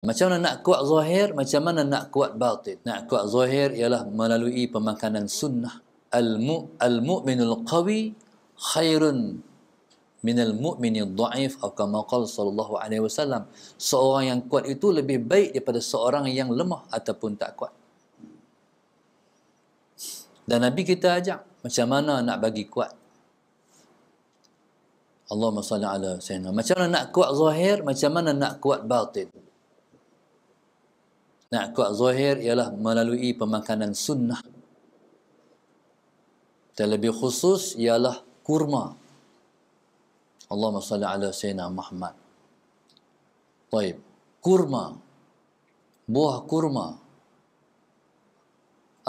Macam mana nak kuat zahir, macam mana nak kuat batin. Nak kuat zahir ialah melalui pemakanan sunnah. Al-mu'minul qawi khairun min minal mu'minil da'if atau maqal sallallahu alaihi wasallam. Seorang yang kuat itu lebih baik daripada seorang yang lemah ataupun tak kuat. Dan Nabi kita ajak macam mana nak bagi kuat. Allahumma salli ala sayyidina. Macam mana nak kuat zahir, macam mana nak kuat batin. Nak kuat zahir ialah melalui pemakanan sunnah. Terlebih khusus ialah kurma. Allahumma salli ala Sayyidina Muhammad. Baik. Kurma. Buah kurma.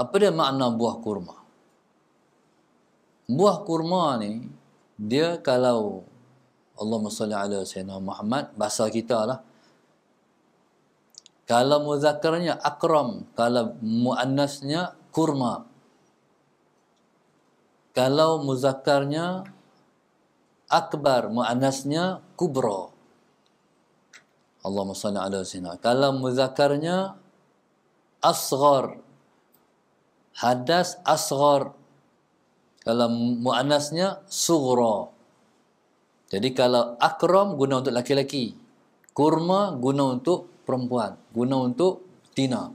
Apa dia makna buah kurma? Buah kurma ni, dia kalau Allahumma salli ala Sayyidina Muhammad, bahasa kita lah, kalau muzakarnya akram, kalau muannasnya kurma. Kalau muzakarnya akbar, muannasnya kubro. Allahumma salli ala sina. Kalau muzakarnya asghar, hadas asghar. Kalau muannasnya sugro. Jadi kalau akram guna untuk laki-laki. Kurma guna untuk perempuan guna untuk tina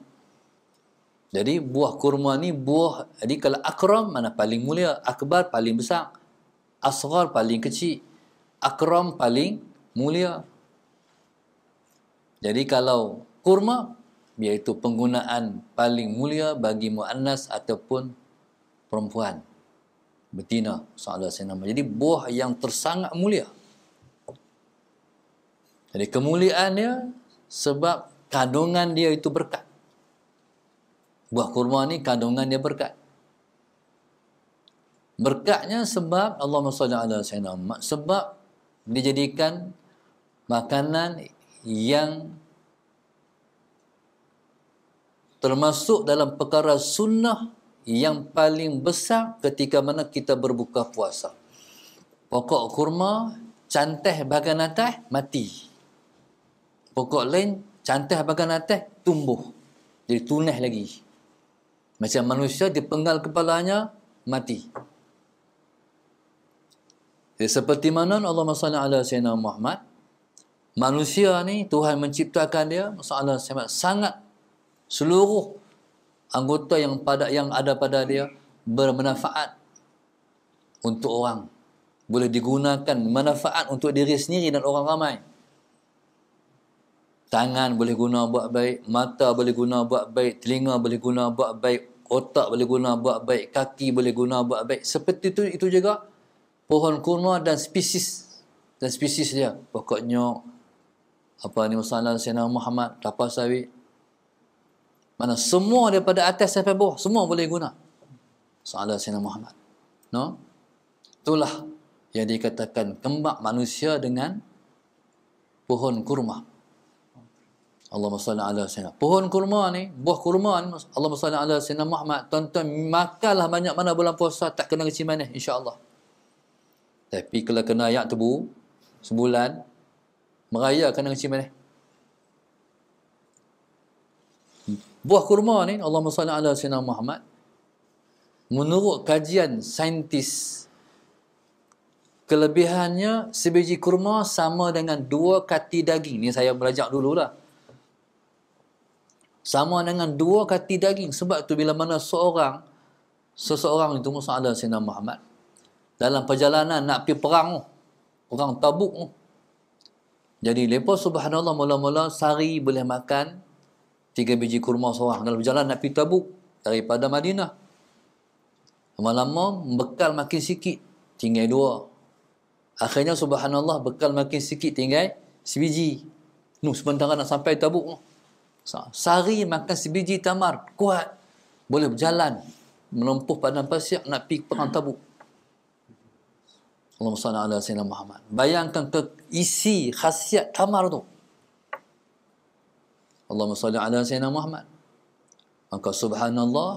jadi buah kurma ni buah jadi kalau akram mana paling mulia akbar paling besar asghar paling kecil akram paling mulia jadi kalau kurma iaitu penggunaan paling mulia bagi muannas ataupun perempuan betina soalan saya nama jadi buah yang tersangat mulia jadi kemuliaannya sebab kandungan dia itu berkat. Buah kurma ni kandungan dia berkat. Berkatnya sebab Allah SWT sebab dijadikan makanan yang termasuk dalam perkara sunnah yang paling besar ketika mana kita berbuka puasa. Pokok kurma, cantih bahagian atas, Mati pokok lain cantah bagian atas tumbuh jadi tunas lagi macam manusia dia penggal kepalanya mati jadi, seperti mana Allah SWT ala Sayyidina Muhammad manusia ni Tuhan menciptakan dia masalah sangat sangat seluruh anggota yang pada yang ada pada dia bermanfaat untuk orang boleh digunakan manfaat untuk diri sendiri dan orang ramai Tangan boleh guna buat baik, mata boleh guna buat baik, telinga boleh guna buat baik, otak boleh guna buat baik, kaki boleh guna buat baik. Seperti itu itu juga pohon kurma dan spesies dan spesies dia. Pokoknya apa ni Rasulullah Sayyidina Muhammad dapat sawi mana semua daripada atas sampai bawah semua boleh guna. Rasulullah Sayyidina Muhammad. No? Itulah yang dikatakan kembang manusia dengan pohon kurma. Allah SWT ala sayyidina. Pohon kurma ni, buah kurma ni, Allah SWT ala sayyidina Muhammad, tuan-tuan, makanlah banyak mana bulan puasa, tak kena keciman ni, insyaAllah. Tapi kalau kena ayat tebu, sebulan, meraya kena keciman ni. Buah kurma ni, Allah SWT ala sayyidina Muhammad, menurut kajian saintis, kelebihannya sebiji kurma sama dengan dua kati daging. Ni saya belajar dululah. lah sama dengan dua kati daging sebab tu bila mana seorang seseorang itu musa'ala sayyidina Muhammad dalam perjalanan nak pergi perang perang tabuk jadi lepo subhanallah mula-mula sari boleh makan tiga biji kurma seorang dalam perjalanan nak pergi tabuk daripada Madinah lama-lama bekal makin sikit tinggal dua akhirnya subhanallah bekal makin sikit tinggal sebiji nu sementara nak sampai tabuk Sari makan sebiji tamar, kuat. Boleh berjalan. Menempuh padang pasir, nak pergi perang tabuk. Allahumma salli ala sayyidina Muhammad. Bayangkan ke isi khasiat tamar tu. Allahumma salli ala sayyidina Muhammad. Maka subhanallah.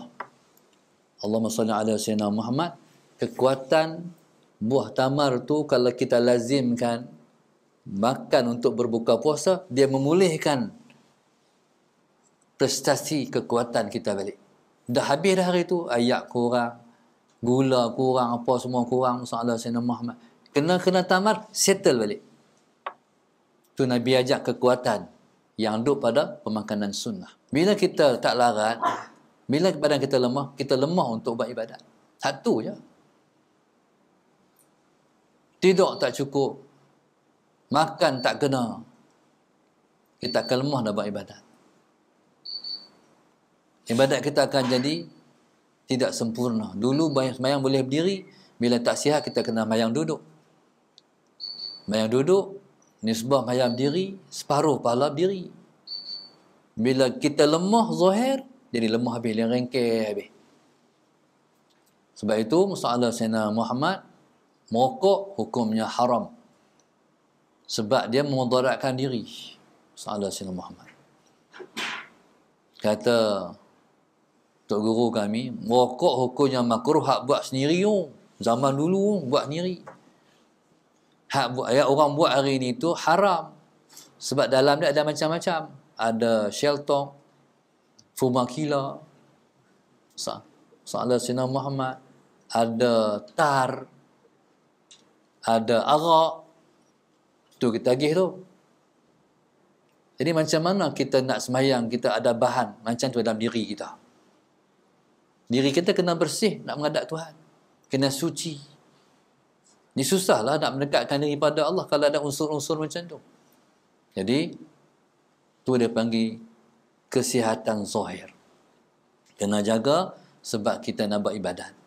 Allahumma salli ala sayyidina Muhammad. Kekuatan buah tamar tu kalau kita lazimkan makan untuk berbuka puasa, dia memulihkan prestasi kekuatan kita balik. Dah habis dah hari tu, ayak kurang, gula kurang, apa semua kurang, masalah Sayyidina Muhammad. Kena-kena tamar, settle balik. Tu Nabi ajak kekuatan yang duduk pada pemakanan sunnah. Bila kita tak larat, bila badan kita lemah, kita lemah untuk buat ibadat. Satu je. Tidur tak cukup. Makan tak kena. Kita akan lemah dah buat ibadat ibadat kita akan jadi tidak sempurna. Dulu banyak mayang boleh berdiri, bila tak sihat kita kena mayang duduk. Mayang duduk, nisbah mayang berdiri, separuh pahala berdiri. Bila kita lemah zahir, jadi lemah habis, yang rengkeh habis. Sebab itu, masalah Sayyidina Muhammad, mokok hukumnya haram. Sebab dia mengudaratkan diri. Masalah Sayyidina Muhammad. Kata Tok Guru kami, rokok hukum yang makruh hak buat sendiri tu. Oh. Zaman dulu oh, buat sendiri. Hak buat, orang buat hari ni tu haram. Sebab dalam dia ada macam-macam. Ada shelter, fumakila, salah sinar Muhammad, ada tar, ada arak. Tu kita agih tu. Jadi macam mana kita nak semayang, kita ada bahan macam tu dalam diri kita. Diri kita kena bersih nak menghadap Tuhan. Kena suci. Ini susahlah nak mendekatkan diri pada Allah kalau ada unsur-unsur macam tu. Jadi, tu dia panggil kesihatan zahir. Kena jaga sebab kita nak buat ibadat.